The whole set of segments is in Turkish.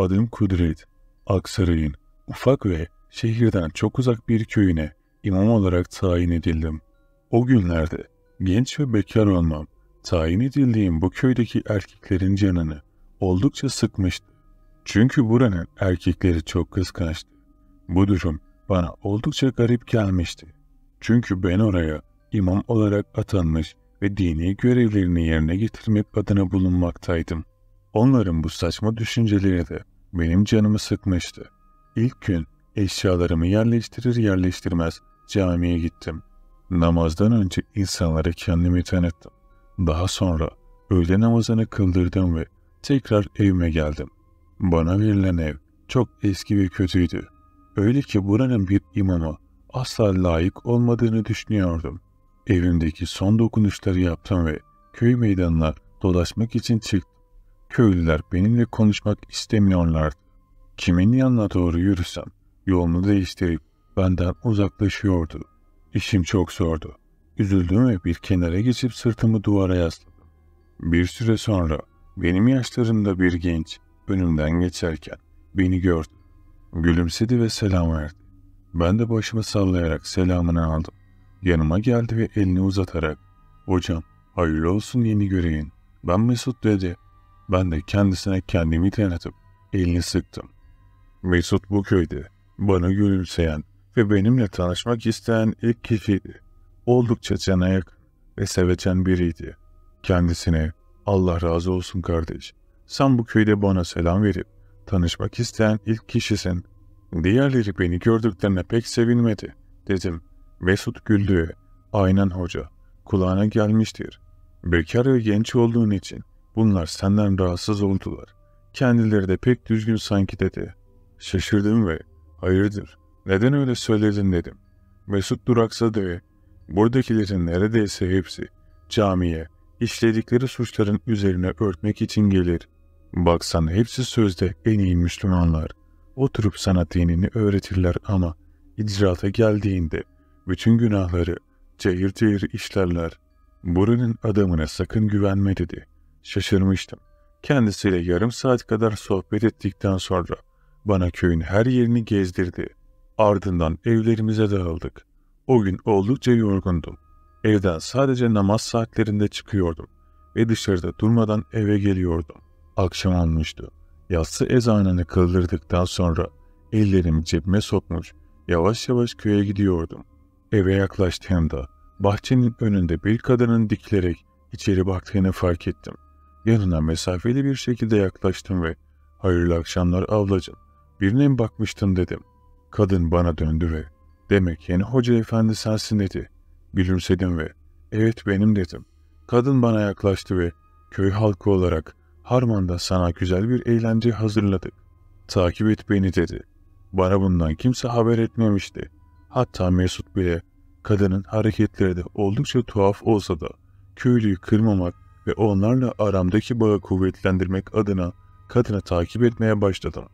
Adım Kudret. Aksaray'ın ufak ve şehirden çok uzak bir köyüne imam olarak tayin edildim. O günlerde genç ve bekar olmam, tayin edildiğim bu köydeki erkeklerin canını oldukça sıkmıştı. Çünkü buranın erkekleri çok kıskançtı. Bu durum bana oldukça garip gelmişti. Çünkü ben oraya imam olarak atanmış ve dini görevlerini yerine getirmek adına bulunmaktaydım. Onların bu saçma düşünceleri de benim canımı sıkmıştı. İlk gün eşyalarımı yerleştirir yerleştirmez camiye gittim. Namazdan önce insanlara kendimi tanıttım. Daha sonra öğle namazını kıldırdım ve tekrar evime geldim. Bana verilen ev çok eski ve kötüydü. Öyle ki buranın bir imama asla layık olmadığını düşünüyordum. Evimdeki son dokunuşları yaptım ve köy meydanına dolaşmak için çıktım. Köylüler benimle konuşmak istemiyorlardı. Kimin yanına doğru yürüsem yolunu değiştirip benden uzaklaşıyordu. İşim çok zordu. Üzüldüm ve bir kenara geçip sırtımı duvara yasladım. Bir süre sonra benim yaşlarımda bir genç önümden geçerken beni gördü. Gülümsedi ve selam verdi. Ben de başımı sallayarak selamını aldım. Yanıma geldi ve elini uzatarak ''Hocam hayırlı olsun yeni göreyin. Ben Mesut dedi.'' Ben de kendisine kendimi tanıtıp elini sıktım. Mesut bu köyde bana gülümseyen ve benimle tanışmak isteyen ilk kişiydi. Oldukça cana yakın ve sevecen biriydi. Kendisine Allah razı olsun kardeş. Sen bu köyde bana selam verip tanışmak isteyen ilk kişisin. Diğerleri beni gördüklerine pek sevinmedi dedim. Mesut güldü. Aynen hoca. Kulağına gelmiştir. Bekar ve genç olduğun için Bunlar senden rahatsız oldular. Kendileri de pek düzgün sanki dedi. Şaşırdım ve hayırdır neden öyle söyledin dedim. Mesut duraksadı ve buradakilerin neredeyse hepsi camiye işledikleri suçların üzerine örtmek için gelir. Baksan hepsi sözde en iyi Müslümanlar. Oturup sana dinini öğretirler ama icraata geldiğinde bütün günahları cehir cehir işlerler. Buranın adamına sakın güvenme dedi. Şaşırmıştım. Kendisiyle yarım saat kadar sohbet ettikten sonra bana köyün her yerini gezdirdi. Ardından evlerimize dağıldık. O gün oldukça yorgundum. Evden sadece namaz saatlerinde çıkıyordum ve dışarıda durmadan eve geliyordum. Akşam olmuştu. Yatsı ezanını kıldırdıktan sonra ellerimi cebime sokmuş, yavaş yavaş köye gidiyordum. Eve yaklaştığımda bahçenin önünde bir kadının dikilerek içeri baktığını fark ettim. Yanına mesafeli bir şekilde yaklaştım ve ''Hayırlı akşamlar ablacığım, birine mi bakmıştın?'' dedim. Kadın bana döndü ve ''Demek yeni hoca efendi sensin.'' dedi. Gülümsedim ve ''Evet benim.'' dedim. Kadın bana yaklaştı ve köy halkı olarak Harman'da sana güzel bir eğlence hazırladık. Takip et beni dedi. Bana bundan kimse haber etmemişti. Hatta Mesut bile kadının hareketleri de oldukça tuhaf olsa da köylüyü kırmamak ve onlarla aramdaki bağı kuvvetlendirmek adına kadını takip etmeye başladım.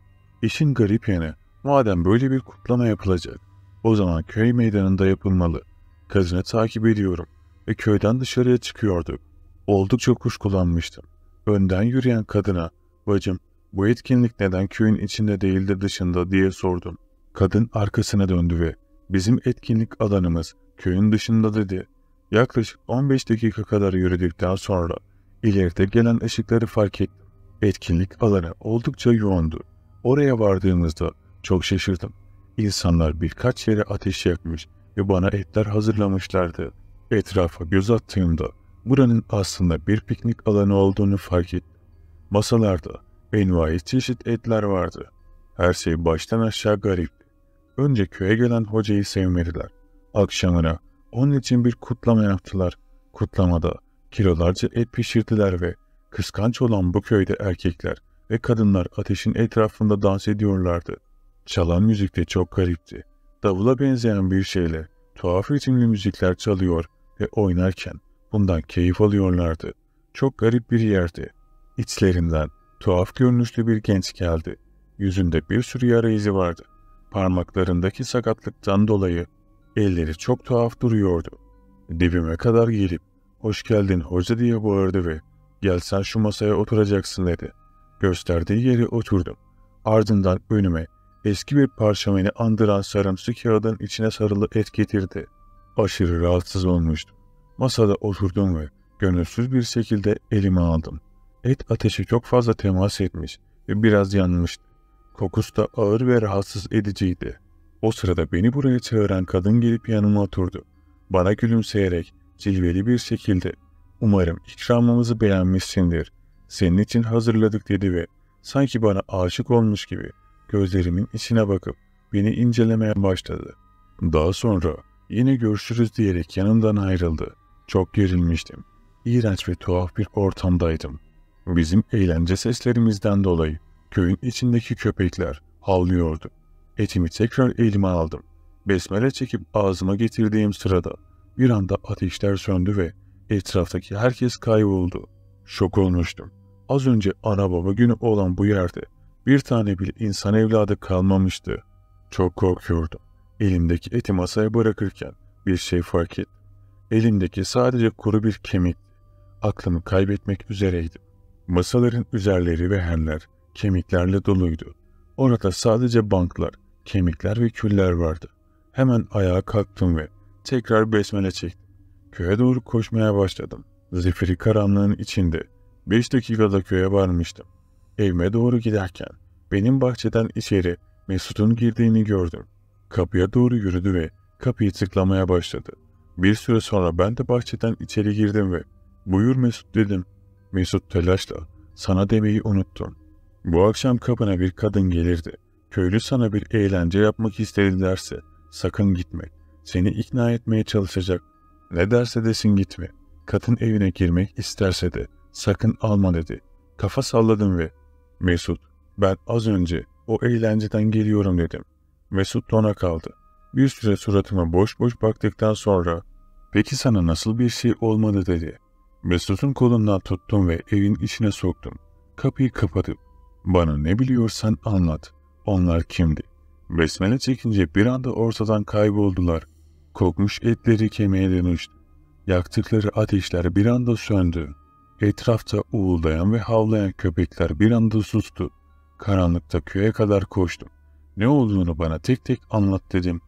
İşin garip yanı, madem böyle bir kutlama yapılacak, o zaman köy meydanında yapılmalı. Kadını takip ediyorum ve köyden dışarıya çıkıyorduk. Oldukça kuşkulanmıştım. Önden yürüyen kadına, bacım bu etkinlik neden köyün içinde değil de dışında diye sordum. Kadın arkasına döndü ve bizim etkinlik alanımız köyün dışında dedi. Yaklaşık 15 dakika kadar yürüdükten sonra ileride gelen ışıkları fark ettim. Etkinlik alanı oldukça yoğundu. Oraya vardığımızda çok şaşırdım. İnsanlar birkaç yere ateş yakmış ve bana etler hazırlamışlardı. Etrafa göz attığımda buranın aslında bir piknik alanı olduğunu fark ettim. Masalarda envai çeşit etler vardı. Her şey baştan aşağı garipti. Önce köye gelen hocayı sevmediler. Akşamına onun için bir kutlama yaptılar. Kutlamada kilolarca et pişirdiler ve kıskanç olan bu köyde erkekler ve kadınlar ateşin etrafında dans ediyorlardı. Çalan müzik de çok garipti. Davula benzeyen bir şeyle tuhaf ritimli müzikler çalıyor ve oynarken bundan keyif alıyorlardı. Çok garip bir yerdi. İçlerinden tuhaf görünüşlü bir genç geldi. Yüzünde bir sürü yara izi vardı. Parmaklarındaki sakatlıktan dolayı Elleri çok tuhaf duruyordu. Dibime kadar gelip hoş geldin hoca diye bağırdı ve gelsen şu masaya oturacaksın dedi. Gösterdiği yere oturdum. Ardından önüme eski bir parşömeni andıran sarımsı kağıdın içine sarılı et getirdi. Aşırı rahatsız olmuştum. Masada oturdum ve gönülsüz bir şekilde elime aldım. Et ateşi çok fazla temas etmiş ve biraz yanmıştı. Kokusu da ağır ve rahatsız ediciydi. O sırada beni buraya çağıran kadın gelip yanıma oturdu. Bana gülümseyerek cilveli bir şekilde ''Umarım ikramımızı beğenmişsindir. Senin için hazırladık.'' dedi ve sanki bana aşık olmuş gibi gözlerimin içine bakıp beni incelemeye başladı. Daha sonra yine görüşürüz diyerek yanımdan ayrıldı. Çok gerilmiştim. İğrenç ve tuhaf bir ortamdaydım. Bizim eğlence seslerimizden dolayı köyün içindeki köpekler havlıyordu. Etimi tekrar elime aldım. Besmele çekip ağzıma getirdiğim sırada bir anda ateşler söndü ve etraftaki herkes kayboldu. Şok olmuştum. Az önce ana baba günü olan bu yerde bir tane bile insan evladı kalmamıştı. Çok korkuyordum. Elimdeki eti masaya bırakırken bir şey fark ettim. Elimdeki sadece kuru bir kemik. Aklımı kaybetmek üzereydim. Masaların üzerleri ve hemler kemiklerle doluydu. Orada sadece banklar kemikler ve küller vardı. Hemen ayağa kalktım ve tekrar besmele çektim. Köye doğru koşmaya başladım. Zifiri karanlığın içinde. Beş dakikada köye varmıştım. Evime doğru giderken benim bahçeden içeri Mesut'un girdiğini gördüm. Kapıya doğru yürüdü ve kapıyı tıklamaya başladı. Bir süre sonra ben de bahçeden içeri girdim ve ''Buyur Mesut'' dedim. Mesut telaşla ''Sana demeyi unuttum. Bu akşam kapına bir kadın gelirdi. Köylü sana bir eğlence yapmak derse, sakın gitme. Seni ikna etmeye çalışacak. Ne derse desin gitme. Kadın evine girmek isterse de sakın alma dedi. Kafa salladım ve Mesut ben az önce o eğlenceden geliyorum dedim. Mesut dona kaldı. Bir süre suratıma boş boş baktıktan sonra peki sana nasıl bir şey olmadı dedi. Mesut'un kolundan tuttum ve evin içine soktum. Kapıyı kapatıp bana ne biliyorsan anlat onlar kimdi? Besmele çekince bir anda ortadan kayboldular. Kokmuş etleri kemiğe dönüştü. Yaktıkları ateşler bir anda söndü. Etrafta uğuldayan ve havlayan köpekler bir anda sustu. Karanlıkta köye kadar koştum. Ne olduğunu bana tek tek anlat dedim.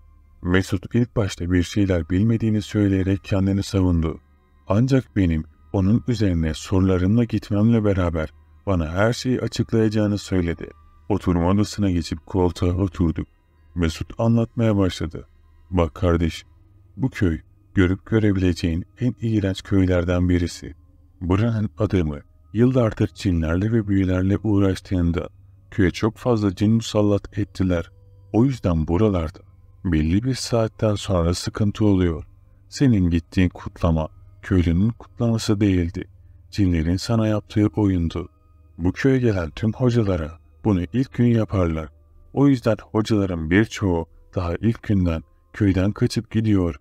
Mesut ilk başta bir şeyler bilmediğini söyleyerek kendini savundu. Ancak benim onun üzerine sorularımla gitmemle beraber bana her şeyi açıklayacağını söyledi. Oturma odasına geçip koltuğa oturduk. Mesut anlatmaya başladı. Bak kardeş, bu köy görüp görebileceğin en iğrenç köylerden birisi. Buranın adamı yıllardır cinlerle ve büyülerle uğraştığında köye çok fazla cin musallat ettiler. O yüzden buralarda belli bir saatten sonra sıkıntı oluyor. Senin gittiğin kutlama köylünün kutlaması değildi. Cinlerin sana yaptığı oyundu. Bu köye gelen tüm hocalara bunu ilk gün yaparlar. O yüzden hocaların birçoğu daha ilk günden köyden kaçıp gidiyor.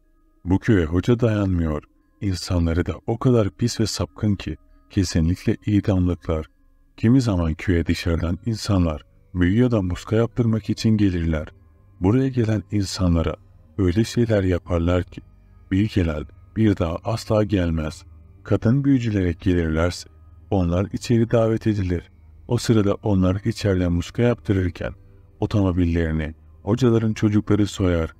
Bu köye hoca dayanmıyor. İnsanları da o kadar pis ve sapkın ki kesinlikle idamlıklar. Kimi zaman köye dışarıdan insanlar büyü ya da muska yaptırmak için gelirler. Buraya gelen insanlara öyle şeyler yaparlar ki bilgeler bir daha asla gelmez. Kadın büyücülere gelirlerse onlar içeri davet edilir. O sırada onlar içeriden muska yaptırırken otomobillerini hocaların çocukları soyar,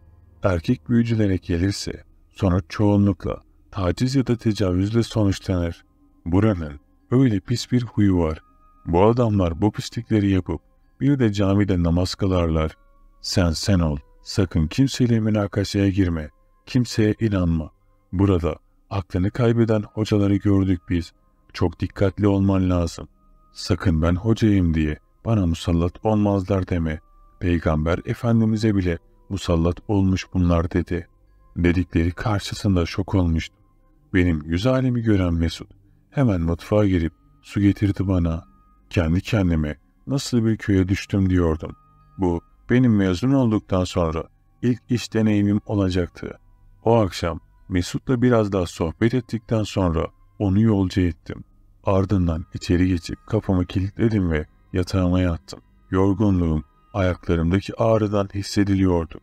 erkek büyücülere gelirse sonra çoğunlukla taciz ya da tecavüzle sonuçlanır. Buranın öyle pis bir huyu var. Bu adamlar bu pislikleri yapıp bir de camide namaz kılarlar. Sen sen ol, sakın kimseyle münakaşaya girme, kimseye inanma. Burada aklını kaybeden hocaları gördük biz. Çok dikkatli olman lazım. Sakın ben hocayım diye bana musallat olmazlar deme. Peygamber Efendimiz'e bile musallat olmuş bunlar dedi. Dedikleri karşısında şok olmuştum. Benim yüz halimi gören Mesut hemen mutfağa girip su getirdi bana. Kendi kendime nasıl bir köye düştüm diyordum. Bu benim mezun olduktan sonra ilk iş deneyimim olacaktı. O akşam Mesut'la biraz daha sohbet ettikten sonra onu yolcu ettim. Ardından içeri geçip kafamı kilitledim ve yatağıma yattım. Yorgunluğum ayaklarımdaki ağrıdan hissediliyordu.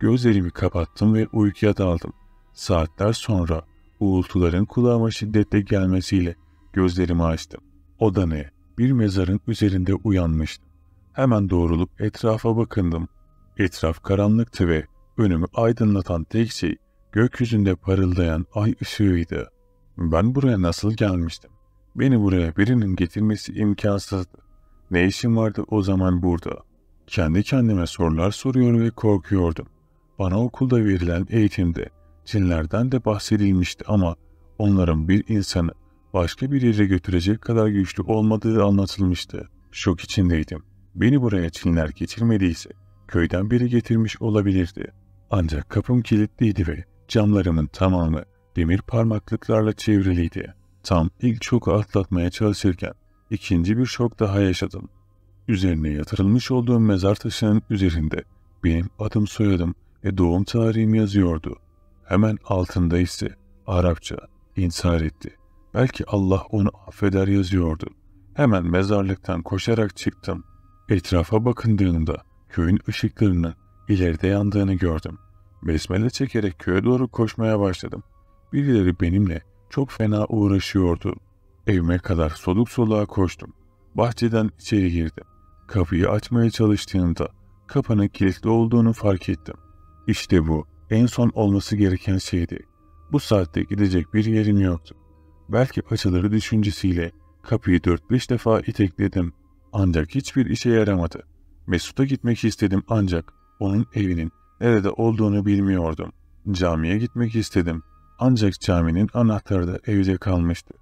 Gözlerimi kapattım ve uykuya daldım. Saatler sonra uğultuların kulağıma şiddetle gelmesiyle gözlerimi açtım. Odanaya bir mezarın üzerinde uyanmıştım. Hemen doğrulup etrafa bakındım. Etraf karanlıktı ve önümü aydınlatan tek şey gökyüzünde parıldayan ay ışığıydı. Ben buraya nasıl gelmiştim? Beni buraya birinin getirmesi imkansızdı. Ne işim vardı o zaman burada? Kendi kendime sorular soruyor ve korkuyordum. Bana okulda verilen eğitimde cinlerden de bahsedilmişti ama onların bir insanı başka bir yere götürecek kadar güçlü olmadığı anlatılmıştı. Şok içindeydim. Beni buraya cinler getirmediyse köyden biri getirmiş olabilirdi. Ancak kapım kilitliydi ve camlarımın tamamı demir parmaklıklarla çevriliydi. Tam ilk şoku atlatmaya çalışırken ikinci bir şok daha yaşadım. Üzerine yatırılmış olduğum mezar taşının üzerinde benim adım soyadım ve doğum tarihim yazıyordu. Hemen altında ise Arapça intihar etti. Belki Allah onu affeder yazıyordu. Hemen mezarlıktan koşarak çıktım. Etrafa bakındığımda köyün ışıklarının ileride yandığını gördüm. Besmele çekerek köye doğru koşmaya başladım. Birileri benimle çok fena uğraşıyordu. Evime kadar soluk soluğa koştum. Bahçeden içeri girdim. Kapıyı açmaya çalıştığımda kapının kilitli olduğunu fark ettim. İşte bu en son olması gereken şeydi. Bu saatte gidecek bir yerim yoktu. Belki açılır düşüncesiyle kapıyı 4-5 defa itekledim. Ancak hiçbir işe yaramadı. Mesut'a gitmek istedim ancak onun evinin nerede olduğunu bilmiyordum. Camiye gitmek istedim ancak caminin anahtarı da evde kalmıştı.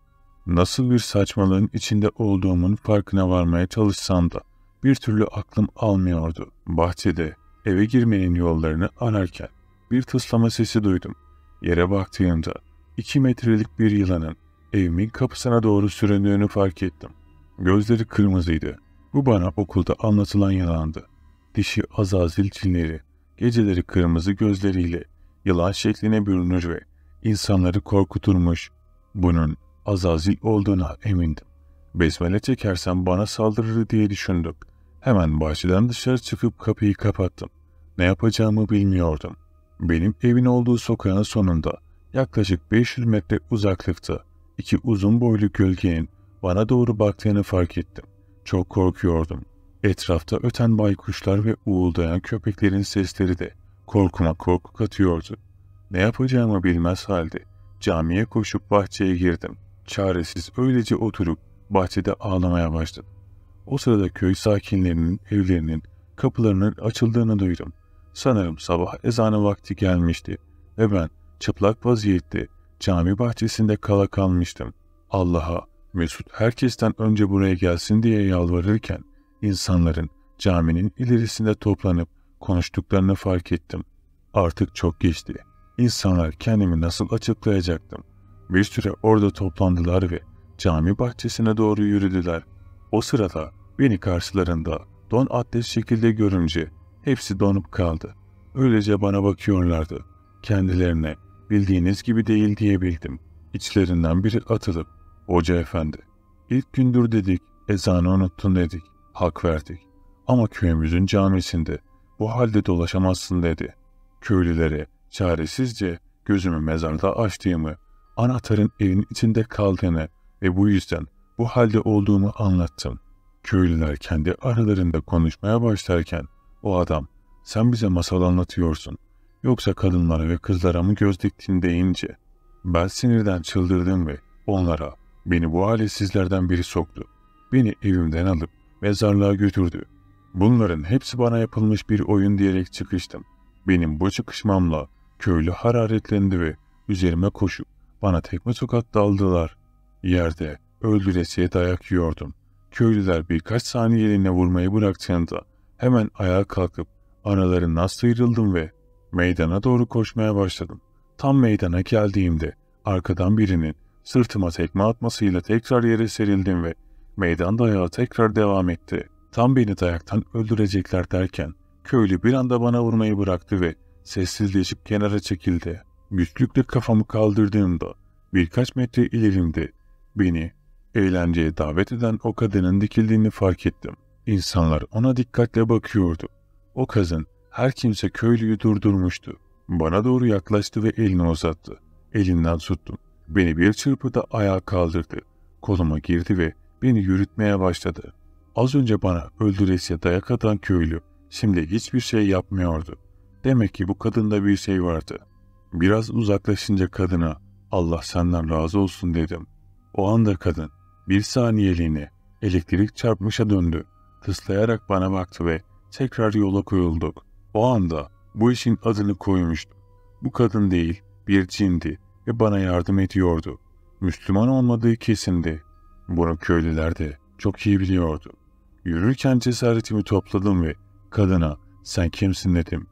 Nasıl bir saçmalığın içinde olduğumun farkına varmaya çalışsam da bir türlü aklım almıyordu. Bahçede eve girmenin yollarını ararken bir tıslama sesi duydum. Yere baktığımda iki metrelik bir yılanın evimin kapısına doğru süründüğünü fark ettim. Gözleri kırmızıydı. Bu bana okulda anlatılan yalandı. Dişi azazil cinleri, geceleri kırmızı gözleriyle yılan şekline bürünür ve insanları korkuturmuş, bunun azazil olduğuna emindim. Besmele çekersem bana saldırır diye düşündük. Hemen bahçeden dışarı çıkıp kapıyı kapattım. Ne yapacağımı bilmiyordum. Benim evin olduğu sokağın sonunda yaklaşık 500 metre uzaklıkta iki uzun boylu gölgenin bana doğru baktığını fark ettim. Çok korkuyordum. Etrafta öten baykuşlar ve uğuldayan köpeklerin sesleri de korkuma korku katıyordu. Ne yapacağımı bilmez halde camiye koşup bahçeye girdim. Çaresiz öylece oturup bahçede ağlamaya başladım. O sırada köy sakinlerinin evlerinin kapılarının açıldığını duydum. Sanırım sabah ezanı vakti gelmişti ve ben çıplak vaziyette cami bahçesinde kala kalmıştım. Allah'a Mesut herkesten önce buraya gelsin diye yalvarırken insanların caminin ilerisinde toplanıp konuştuklarını fark ettim. Artık çok geçti. İnsanlar kendimi nasıl açıklayacaktım? Bir süre orada toplandılar ve cami bahçesine doğru yürüdüler. O sırada beni karşılarında don atlet şekilde görünce hepsi donup kaldı. Öylece bana bakıyorlardı. Kendilerine bildiğiniz gibi değil diyebildim. İçlerinden biri atılıp, Hoca Efendi, ilk gündür dedik, ezanı unuttun dedik, hak verdik. Ama köyümüzün camisinde bu halde dolaşamazsın dedi. Köylülere Çaresizce gözümü mezarda açtığımı, anahtarın evin içinde kaldığını ve bu yüzden bu halde olduğumu anlattım. Köylüler kendi aralarında konuşmaya başlarken o adam sen bize masal anlatıyorsun yoksa kadınlara ve kızlara mı göz diktin deyince ben sinirden çıldırdım ve onlara beni bu sizlerden biri soktu. Beni evimden alıp mezarlığa götürdü. Bunların hepsi bana yapılmış bir oyun diyerek çıkıştım. Benim bu çıkışmamla Köylü hararetlendi ve üzerime koşup bana tekme tokat daldılar. Yerde öldüresiye dayak yiyordum. Köylüler birkaç saniyeliğine vurmayı bıraktığında hemen ayağa kalkıp aralarından sıyrıldım ve meydana doğru koşmaya başladım. Tam meydana geldiğimde arkadan birinin sırtıma tekme atmasıyla tekrar yere serildim ve meydan dayağı tekrar devam etti. Tam beni dayaktan öldürecekler derken köylü bir anda bana vurmayı bıraktı ve Sessizleşip kenara çekildi. Güçlükle kafamı kaldırdığımda birkaç metre ilerimde beni eğlenceye davet eden o kadının dikildiğini fark ettim. İnsanlar ona dikkatle bakıyordu. O kazın her kimse köylüyü durdurmuştu. Bana doğru yaklaştı ve elini uzattı. Elinden tuttum. Beni bir çırpıda ayağa kaldırdı. Koluma girdi ve beni yürütmeye başladı. Az önce bana öldüresiye dayak atan köylü şimdi hiçbir şey yapmıyordu. Demek ki bu kadında bir şey vardı. Biraz uzaklaşınca kadına Allah senden razı olsun dedim. O anda kadın bir saniyeliğine elektrik çarpmışa döndü. Tıslayarak bana baktı ve tekrar yola koyulduk. O anda bu işin adını koymuştum. Bu kadın değil bir cindi ve bana yardım ediyordu. Müslüman olmadığı kesindi. Bunu köylüler de çok iyi biliyordu. Yürürken cesaretimi topladım ve kadına sen kimsin dedim.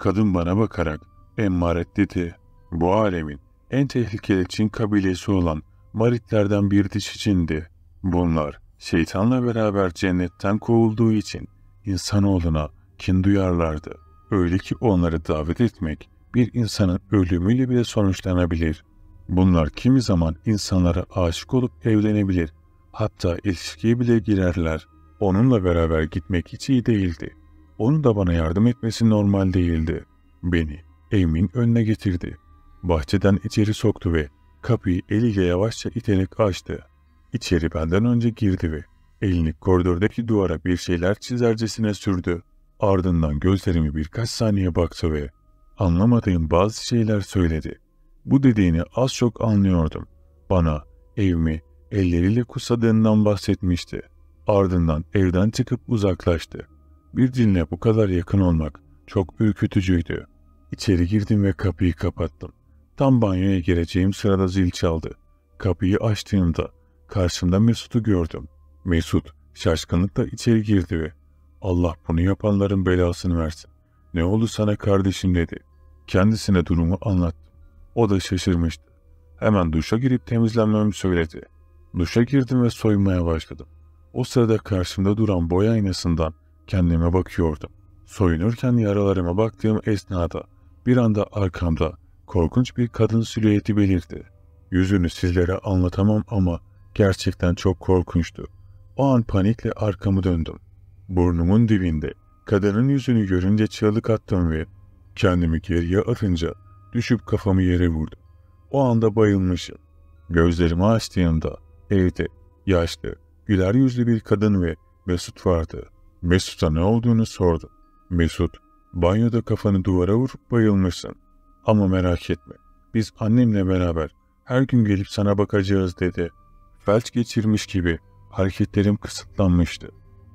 Kadın bana bakarak emmaret dedi. Bu alemin en tehlikeli Çin kabilesi olan Maritlerden bir dişi içindi. Bunlar şeytanla beraber cennetten kovulduğu için insanoğluna kin duyarlardı. Öyle ki onları davet etmek bir insanın ölümüyle bile sonuçlanabilir. Bunlar kimi zaman insanlara aşık olup evlenebilir. Hatta ilişkiye bile girerler. Onunla beraber gitmek hiç iyi değildi. Onu da bana yardım etmesi normal değildi. Beni Amy'in önüne getirdi. Bahçeden içeri soktu ve kapıyı eliyle yavaşça iterek açtı. İçeri benden önce girdi ve elini koridordaki duvara bir şeyler çizercesine sürdü. Ardından gözlerimi birkaç saniye baktı ve anlamadığım bazı şeyler söyledi. Bu dediğini az çok anlıyordum. Bana evimi elleriyle kusadığından bahsetmişti. Ardından evden çıkıp uzaklaştı. Bir dinle bu kadar yakın olmak çok ürkütücüydü. İçeri girdim ve kapıyı kapattım. Tam banyoya gireceğim sırada zil çaldı. Kapıyı açtığımda karşımda Mesut'u gördüm. Mesut şaşkınlıkla içeri girdi ve Allah bunu yapanların belasını versin. Ne oldu sana kardeşim dedi. Kendisine durumu anlattım. O da şaşırmıştı. Hemen duşa girip temizlenmemi söyledi. Duşa girdim ve soymaya başladım. O sırada karşımda duran boya aynasından Kendime bakıyordum. Soyunurken yaralarıma baktığım esnada bir anda arkamda korkunç bir kadın silüeti belirdi. Yüzünü sizlere anlatamam ama gerçekten çok korkunçtu. O an panikle arkamı döndüm. Burnumun dibinde kadının yüzünü görünce çığlık attım ve kendimi geriye atınca düşüp kafamı yere vurdum. O anda bayılmışım. Gözlerimi açtığımda evde yaşlı, güler yüzlü bir kadın ve Mesut vardı. Mesut'a ne olduğunu sordu. Mesut, banyoda kafanı duvara vurup bayılmışsın. Ama merak etme, biz annemle beraber her gün gelip sana bakacağız dedi. Felç geçirmiş gibi hareketlerim kısıtlanmıştı.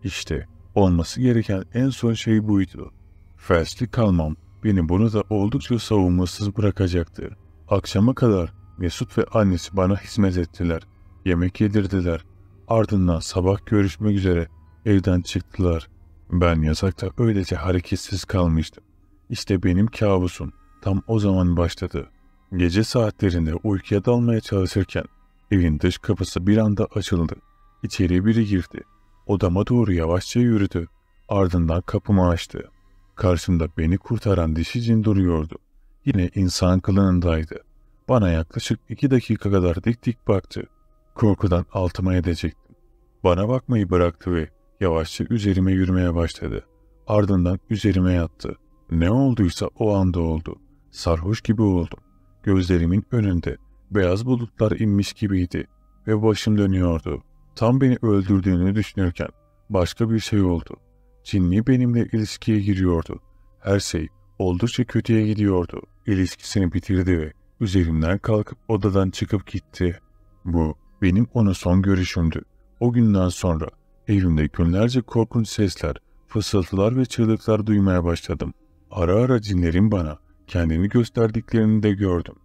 İşte olması gereken en son şey buydu. Felçli kalmam beni bunu da oldukça savunmasız bırakacaktı. Akşama kadar Mesut ve annesi bana hizmet ettiler. Yemek yedirdiler. Ardından sabah görüşmek üzere Evden çıktılar. Ben yatakta öylece hareketsiz kalmıştım. İşte benim kabusum tam o zaman başladı. Gece saatlerinde uykuya dalmaya çalışırken evin dış kapısı bir anda açıldı. İçeri biri girdi. Odama doğru yavaşça yürüdü. Ardından kapımı açtı. Karşımda beni kurtaran dişi cin duruyordu. Yine insan kılığındaydı. Bana yaklaşık iki dakika kadar dik dik baktı. Korkudan altıma edecektim. Bana bakmayı bıraktı ve Yavaşça üzerime yürümeye başladı. Ardından üzerime yattı. Ne olduysa o anda oldu. Sarhoş gibi oldum. Gözlerimin önünde beyaz bulutlar inmiş gibiydi ve başım dönüyordu. Tam beni öldürdüğünü düşünürken başka bir şey oldu. Cinni benimle ilişkiye giriyordu. Her şey oldukça kötüye gidiyordu. İlişkisini bitirdi ve üzerimden kalkıp odadan çıkıp gitti. Bu benim ona son görüşümdü. O günden sonra Eylül'de günlerce korkunç sesler, fısıltılar ve çığlıklar duymaya başladım. Ara ara cinlerin bana kendini gösterdiklerini de gördüm.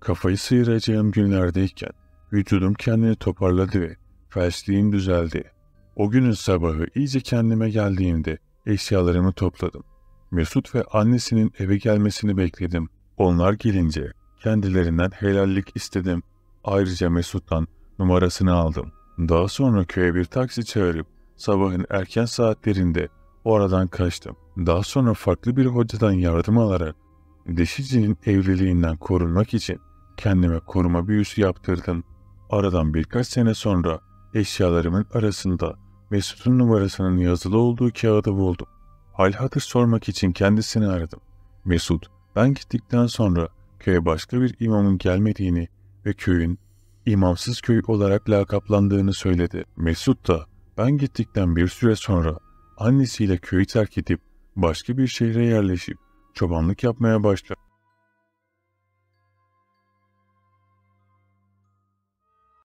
Kafayı sıyıracağım günlerdeyken vücudum kendini toparladı ve felçliğim düzeldi. O günün sabahı iyice kendime geldiğimde eşyalarımı topladım. Mesut ve annesinin eve gelmesini bekledim. Onlar gelince kendilerinden helallik istedim. Ayrıca Mesut'tan numarasını aldım. Daha sonra köye bir taksi çağırıp sabahın erken saatlerinde oradan kaçtım. Daha sonra farklı bir hocadan yardım alarak deşicinin evliliğinden korunmak için kendime koruma büyüsü yaptırdım. Aradan birkaç sene sonra eşyalarımın arasında Mesut'un numarasının yazılı olduğu kağıdı buldum. Hal hatır sormak için kendisini aradım. Mesut, ben gittikten sonra köye başka bir imamın gelmediğini ve köyün İmamsız köy olarak lakaplandığını söyledi. Mesut da ben gittikten bir süre sonra annesiyle köyü terk edip başka bir şehre yerleşip çobanlık yapmaya başladı.